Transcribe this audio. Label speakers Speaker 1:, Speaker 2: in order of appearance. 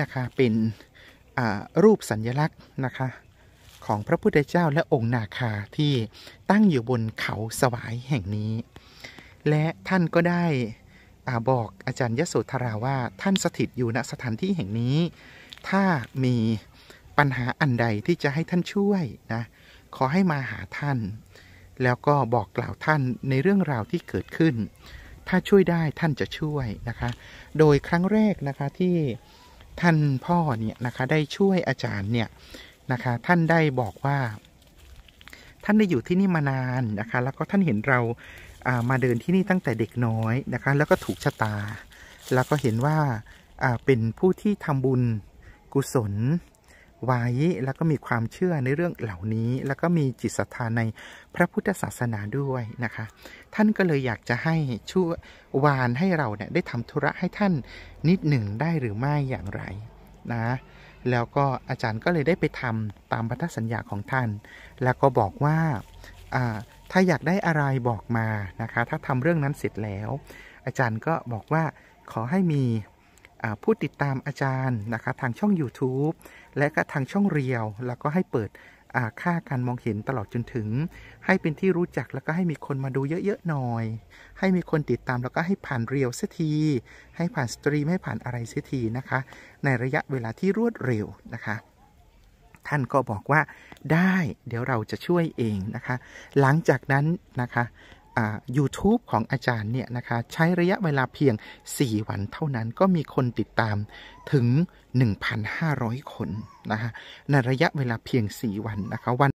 Speaker 1: นะคะเป็นรูปสัญญลักษณ์นะคะ ของพระพุทธเจ้าและองค์นาคาที่ตั้งอยู่บนเขา สวาย แห่งนี้ และท่านก็ได้อาบอกอาจารย์ยโสธราว่าท่านสถิตอยู่ณสถาน ที่แห่งนี้ ถ้ามีปัญหาอันใดที่จะให้ท่านช่วย นะ ขอให้มาหาท่าน แล้วก็บอกกล่าวท่านในเรื่องราวที่เกิดขึ้น ถ้าช่วยได้ท่านจะช่วยนะคะ โดยครั้งแรกนะคะที่ท่านพ่อเนี่ยนะคะได้ช่วยอาจารย์เนี่ยนะคะ ท่านได้บอกว่า ท่านได้อยู่ที่นี่มานานนะคะแล้วก็ท่านเห็นเราามาเดินที่นี่ตั้งแต่เด็กน้อยนะคะแล้วก็ถูกชะตา แล้วก็เห็นว่าเป็นผู้ที่ทำบุญกุศลไว้แล้วก็มีความเชื่อในเรื่องเหล่านี้ แล้วก็มีจิตศรัทธาในพระพุทธศาสนาด้วยนะคะท่านก็เลยอยากจะให้ช่ววานให้เราเนี่ยได้ทำธุระให้ท่านนิดหนึ่งได้หรือไม่อย่างไรนะแล้วก็อาจารย์ก็เลยได้ไปทำตามพันธสัญญาของท่าน แล้วก็บอกว่าถ้าอยากได้อะไรบอกมานะคะถ้าทำเรื่องนั้นเสร็จแล้ว อาจารย์ก็บอกว่าขอให้มีผู้ติดตามอาจารย์นะคะทางช่อง YouTube และก็ทางช่องเรียว แล้วก็ให้เปิดค่าการมองเห็นตลอดจนถึง ให้เป็นที่รู้จักแล้วก็ให้มีคนมาดูเยอะๆหน่อยให้มีคนติดตามแล้วก็ให้ผ่านเรียวเสียที ให้ผ่านสตรีมให้ผ่านอะไรเสียทีนะคะในระยะเวลาที่รวดเร็วนะคะ ท่านก็บอกว่าได้เดี๋ยวเราจะช่วยเองนะคะ หลังจากนั้นนะคะยูทูบของอาจารย์เนี่ยนะคะ ใช้ระยะเวลาเพียง 4 วันเท่านั้นก็มีคนติดตามถึง 1,500 คนนะคะในระยะเวลาเพียง 4 วันนะคะวัน